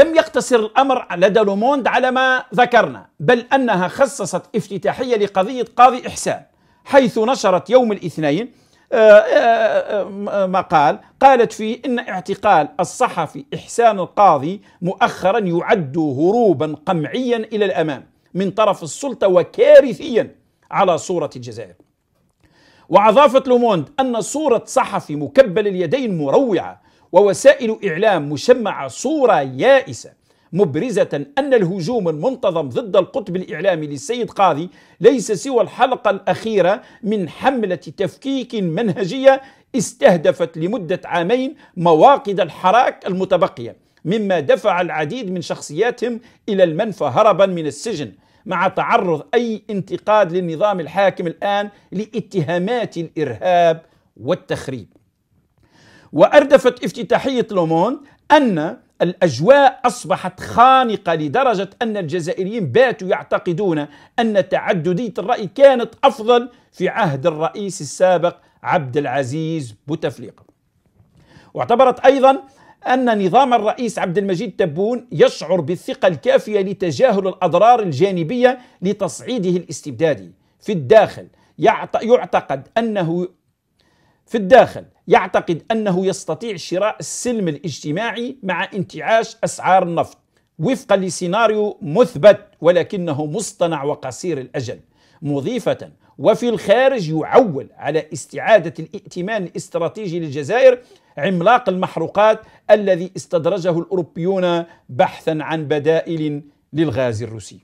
لم يقتصر الأمر لدى لوموند على ما ذكرنا بل أنها خصصت افتتاحية لقضية قاضي إحسان حيث نشرت يوم الاثنين آه، آه، آه، مقال قالت فيه إن اعتقال الصحفي إحسان القاضي مؤخرا يعد هروبا قمعيا إلى الأمام من طرف السلطة وكارثيا على صورة الجزائر وأضافت لوموند أن صورة صحفي مكبل اليدين مروعة ووسائل إعلام مشمعة صورة يائسة مبرزة أن الهجوم المنتظم ضد القطب الإعلامي للسيد قاضي ليس سوى الحلقة الأخيرة من حملة تفكيك منهجية استهدفت لمدة عامين مواقد الحراك المتبقية مما دفع العديد من شخصياتهم إلى المنفى هربا من السجن مع تعرض أي انتقاد للنظام الحاكم الآن لاتهامات الإرهاب والتخريب واردفت افتتاحيه لوموند ان الاجواء اصبحت خانقه لدرجه ان الجزائريين باتوا يعتقدون ان تعدديه الراي كانت افضل في عهد الرئيس السابق عبد العزيز بوتفليقه. واعتبرت ايضا ان نظام الرئيس عبد المجيد تبون يشعر بالثقه الكافيه لتجاهل الاضرار الجانبيه لتصعيده الاستبدادي في الداخل يعتقد انه في الداخل يعتقد أنه يستطيع شراء السلم الاجتماعي مع انتعاش أسعار النفط وفقا لسيناريو مثبت ولكنه مصطنع وقصير الأجل مضيفة وفي الخارج يعول على استعادة الائتمان الاستراتيجي للجزائر عملاق المحروقات الذي استدرجه الأوروبيون بحثا عن بدائل للغاز الروسي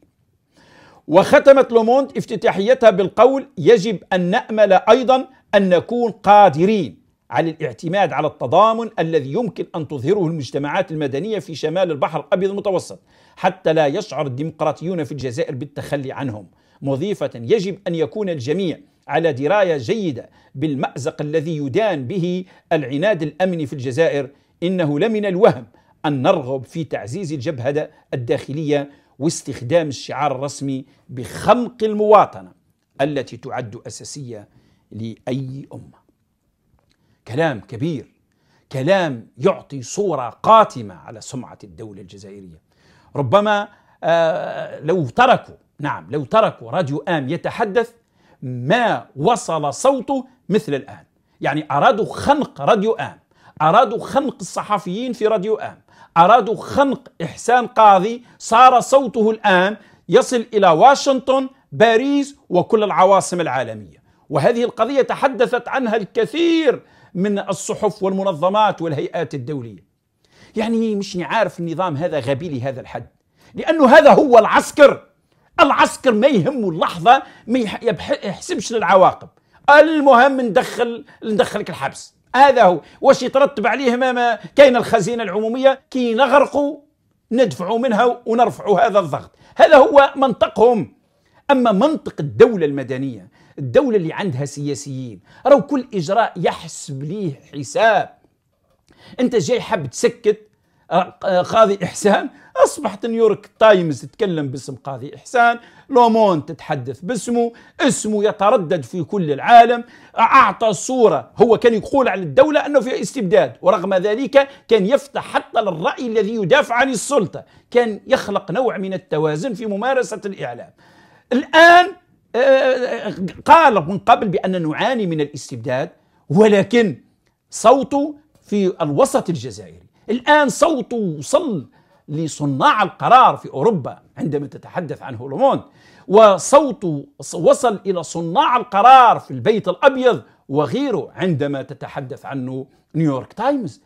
وختمت لوموند افتتاحيتها بالقول يجب أن نأمل أيضا أن نكون قادرين على الاعتماد على التضامن الذي يمكن ان تظهره المجتمعات المدنيه في شمال البحر الابيض المتوسط حتى لا يشعر الديمقراطيون في الجزائر بالتخلي عنهم مضيفه يجب ان يكون الجميع على درايه جيده بالمازق الذي يدان به العناد الامني في الجزائر انه لمن الوهم ان نرغب في تعزيز الجبهه الداخليه واستخدام الشعار الرسمي بخمق المواطنه التي تعد اساسيه لاي امه كلام كبير كلام يعطي صورة قاتمة على سمعة الدولة الجزائرية ربما آه، لو تركوا نعم لو تركوا راديو آم يتحدث ما وصل صوته مثل الآن يعني أرادوا خنق راديو آم أرادوا خنق الصحفيين في راديو آم أرادوا خنق إحسان قاضي صار صوته الآن يصل إلى واشنطن باريس وكل العواصم العالمية وهذه القضية تحدثت عنها الكثير من الصحف والمنظمات والهيئات الدولية يعني مش عارف النظام هذا غبي لهذا الحد لأنه هذا هو العسكر العسكر ما يهمه اللحظة ما يحسبش للعواقب المهم ندخل ندخلك الحبس هذا هو واش يترتب عليه ما, ما كاين الخزينة العمومية كي نغرقوا ندفعوا منها ونرفعوا هذا الضغط هذا هو منطقهم أما منطق الدولة المدنية الدولة اللي عندها سياسيين راهو كل إجراء يحسب ليه حساب أنت جاي حاب تسكت آه، آه، قاضي إحسان أصبحت نيويورك تايمز تتكلم باسم قاضي إحسان لومون تتحدث باسمه اسمه يتردد في كل العالم أعطى صورة هو كان يقول على الدولة أنه فيها استبداد ورغم ذلك كان يفتح حتى للرأي الذي يدافع عن السلطة كان يخلق نوع من التوازن في ممارسة الإعلام الآن قال من قبل بأن نعاني من الاستبداد ولكن صوته في الوسط الجزائري الآن صوته وصل لصناع القرار في أوروبا عندما تتحدث عن هولوموند وصوته وصل إلى صناع القرار في البيت الأبيض وغيره عندما تتحدث عنه نيويورك تايمز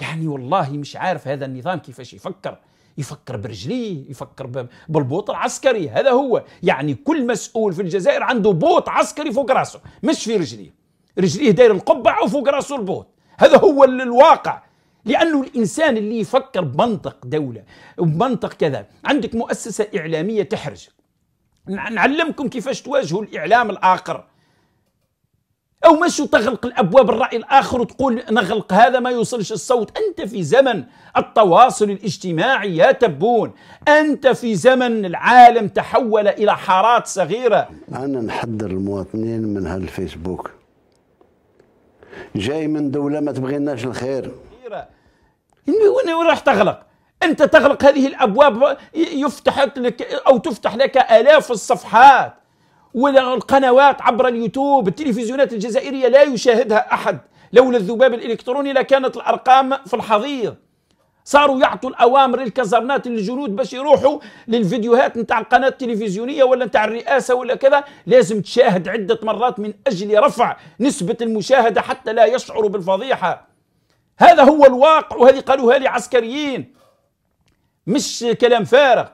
يعني والله مش عارف هذا النظام كيفاش يفكر يفكر برجليه يفكر بالبوط العسكري هذا هو يعني كل مسؤول في الجزائر عنده بوط عسكري فوق راسه مش في رجليه رجليه داير القبعة وفوق راسه البوط هذا هو الواقع لأنه الإنسان اللي يفكر بمنطق دولة بمنطق كذا عندك مؤسسة إعلامية تحرجك نعلمكم كيفاش تواجهوا الإعلام الآخر او ماشي تغلق الابواب الراي الاخر وتقول نغلق هذا ما يوصلش الصوت انت في زمن التواصل الاجتماعي يا تبون انت في زمن العالم تحول الى حارات صغيره انا نحذر المواطنين من هالفيسبوك جاي من دوله ما تبغيناش الخير وين راح تغلق انت تغلق هذه الابواب يفتح لك او تفتح لك الاف الصفحات والقنوات عبر اليوتيوب التلفزيونات الجزائرية لا يشاهدها أحد لولا الذباب الإلكتروني لكانت الأرقام في الحضيض صاروا يعطوا الأوامر للكزرنات للجنود باش يروحوا للفيديوهات نتاع القناة التلفزيونية ولا نتاع الرئاسة ولا كذا لازم تشاهد عدة مرات من أجل رفع نسبة المشاهدة حتى لا يشعروا بالفضيحة هذا هو الواقع وهذه قالوها لي عسكريين مش كلام فارغ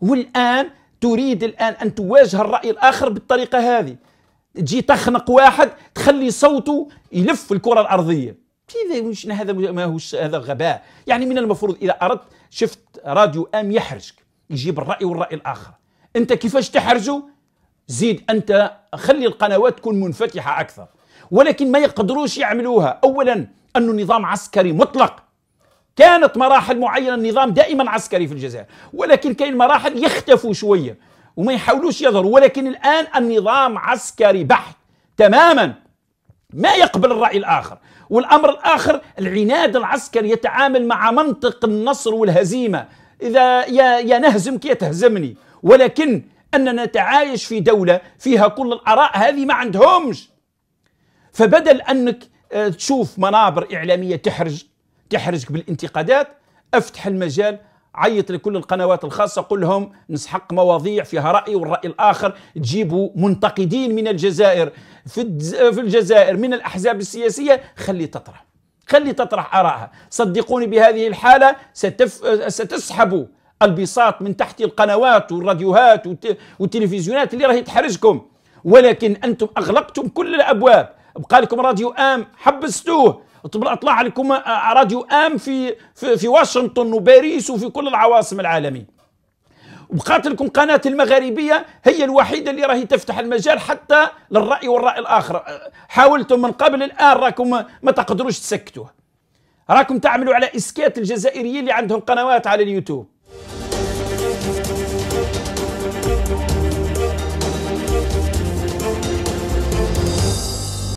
والآن تريد الآن أن تواجه الرأي الآخر بالطريقة هذه تجي تخنق واحد تخلي صوته يلف الكرة الأرضية مش هذا ما هو هذا غباء يعني من المفروض إذا أردت شفت راديو آم يحرجك يجيب الرأي والرأي الآخر أنت كيفاش تحرجه زيد أنت خلي القنوات تكون منفتحة أكثر ولكن ما يقدروش يعملوها أولا أنه نظام عسكري مطلق كانت مراحل معينة النظام دائما عسكري في الجزائر ولكن كاين مراحل يختفوا شوية وما يحاولوش يظهروا ولكن الآن النظام عسكري بحت تماما ما يقبل الرأي الآخر والأمر الآخر العناد العسكري يتعامل مع منطق النصر والهزيمة إذا يا, يا نهزمك يا تهزمني ولكن أننا نتعايش في دولة فيها كل الآراء هذه ما عندهمش فبدل أنك آه، تشوف منابر إعلامية تحرج تحرجك بالانتقادات افتح المجال عيط لكل القنوات الخاصة قل لهم نسحق مواضيع فيها رأي والرأي الآخر تجيبوا منتقدين من الجزائر في, في الجزائر من الأحزاب السياسية خلي تطرح خلي تطرح ارائها صدقوني بهذه الحالة ستف... ستسحب البساط من تحت القنوات والراديوهات والتلفزيونات اللي راهي تحرجكم ولكن أنتم أغلقتم كل الأبواب بقالكم راديو آم حبستوه بالاطلاع لكم آه، آه، راديو ام في في, في واشنطن وباريس وفي كل العواصم العالميه وبقات لكم قناة المغاربية هي الوحيدة اللي راهي تفتح المجال حتى للرأي والرأي الآخر آه، حاولتم من قبل الآن راكم ما تقدروش تسكتوا راكم تعملوا على إسكات الجزائريين اللي عندهم قنوات على اليوتيوب